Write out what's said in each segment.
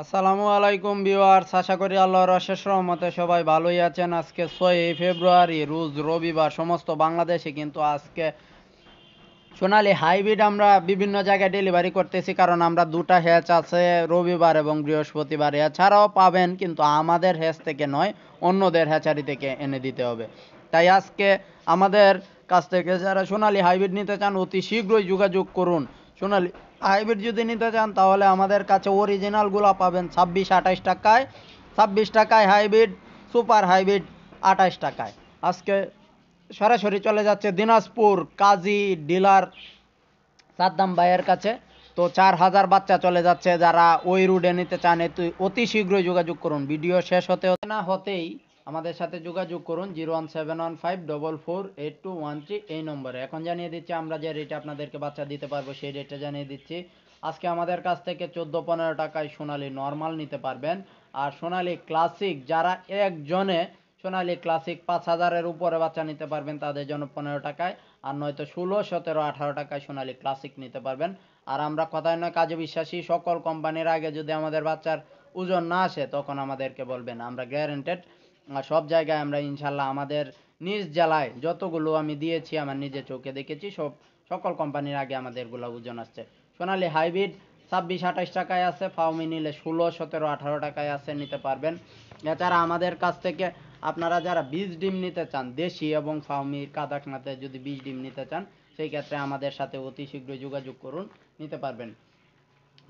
আসসালামু আলাইকুম ভিউয়ার্স আশা করি আল্লাহর অশেষ রহমতে সবাই ভালোই আছেন আজকে ছয়ই ফেব্রুয়ারি রোজ রবিবার সমস্ত বাংলাদেশে কিন্তু আজকে সোনালি হাইব্রিড আমরা বিভিন্ন জায়গায় ডেলিভারি করতেছি কারণ আমরা দুটা হ্যাচ আছে রবিবার এবং বৃহস্পতিবার এছাড়াও পাবেন কিন্তু আমাদের হ্যাচ থেকে নয় অন্যদের হ্যাচারি থেকে এনে দিতে হবে তাই আজকে আমাদের কাছ থেকে যারা সোনালি হাইব্রিড নিতে চান অতি শীঘ্রই যোগাযোগ করুন সোনালি হাইব্রিড যদি নিতে চান তাহলে আমাদের কাছে অরিজিনালগুলো পাবেন ছাব্বিশ আঠাশ টাকায় ছাব্বিশ টাকায় হাইব্রিড সুপার হাইব্রিড আঠাশ টাকায় আজকে সরাসরি চলে যাচ্ছে দিনাজপুর কাজী ডিলার সাদ্দাম ভাইয়ের কাছে তো চার হাজার বাচ্চা চলে যাচ্ছে যারা ওই রুডে নিতে চান অতি শীঘ্রই যোগাযোগ করুন ভিডিও শেষ হতে না হতেই আমাদের সাথে যোগাযোগ করুন zero one seven one five double four eight two one three এই নম্বরে এখন জানিয়ে দিচ্ছি আমরা যে রেটে আপনাদেরকে বাচ্চা দিতে পারবো সেই রেটটা জানিয়ে দিচ্ছি আজকে আমাদের কাছ থেকে চোদ্দো পনেরো টাকায় সোনালি নর্মাল নিতে পারবেন আর সোনালি ক্লাসিক যারা একজনে সোনালি ক্লাসিক পাঁচ হাজারের উপরে বাচ্চা নিতে পারবেন তাদের জন্য পনেরো টাকায় আর নয়তো ষোলো সতেরো আঠারো টাকায় সোনালি ক্লাসিক নিতে পারবেন আর আমরা কথায় নয় কাজে বিশ্বাসী সকল কোম্পানির আগে যদি আমাদের বাচ্চার ওজন না আসে তখন আমাদেরকে বলবেন আমরা গ্যারেন্টেড আর সব জায়গায় আমরা ইনশাল্লাহ আমাদের নিজ জেলায় যতগুলো আমি দিয়েছি আমার নিজের চোখে দেখেছি সব সকল কোম্পানির আগে আমাদের এগুলো ওজন আসছে সোনালি হাইব্রিড ছাব্বিশ আঠাশ টাকায় আছে ফাউমি নিলে ষোলো সতেরো আঠারো টাকায় আছে নিতে পারবেন এছাড়া আমাদের কাছ থেকে আপনারা যারা বীজ ডিম নিতে চান দেশি এবং ফাউমির কাদাকনাথে যদি বীজ ডিম নিতে চান সেই ক্ষেত্রে আমাদের সাথে অতি শীঘ্রই যোগাযোগ করুন নিতে পারবেন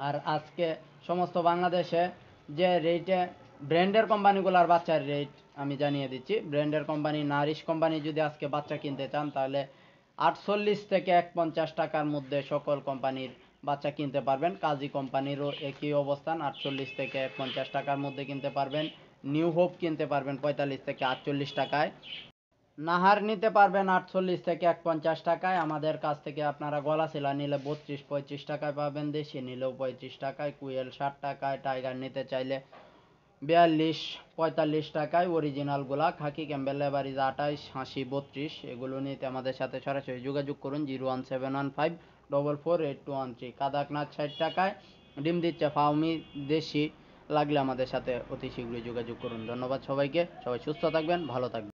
আর আজকে সমস্ত বাংলাদেশে যে রেটে ব্র্যান্ডের কোম্পানিগুলোর বাচ্চার রেট আমি জানিয়ে দিচ্ছি ব্র্যান্ডের কোম্পানি নারিশ কোম্পানি যদি আজকে বাচ্চা কিনতে চান তাহলে আটচল্লিশ থেকে এক পঞ্চাশ টাকার মধ্যে সকল কোম্পানির বাচ্চা কিনতে পারবেন কাজী কোম্পানিরও একই অবস্থান আটচল্লিশ থেকে এক পঞ্চাশ টাকার মধ্যে কিনতে পারবেন নিউ হোপ কিনতে পারবেন পঁয়তাল্লিশ থেকে আটচল্লিশ টাকায় নাহার নিতে পারবেন আটচল্লিশ থেকে এক পঞ্চাশ টাকায় আমাদের কাছ থেকে আপনারা গলা শিলা নিলে বত্রিশ পঁয়ত্রিশ টাকায় পাবেন দেশি নিলেও পঁয়ত্রিশ টাকায় কুয়েল ষাট টাকায় টাইগার নিতে চাইলে বিয়াল্লিশ পঁয়তাল্লিশ টাকায় অরিজিনালগুলা খাকি ক্যাম্বেল লেবারিজ আঠাশ হাসি বত্রিশ এগুলো নিতে আমাদের সাথে সরাসরি যোগাযোগ করুন zero one seven one five double four eight two one three Kadaknath ষাট টাকায় ডিম দিচ্ছে ফাউমি দেশি লাগলে আমাদের সাথে অতি শীঘ্রই যোগাযোগ করুন ধন্যবাদ সবাইকে সবাই সুস্থ থাকবেন ভালো থাকবেন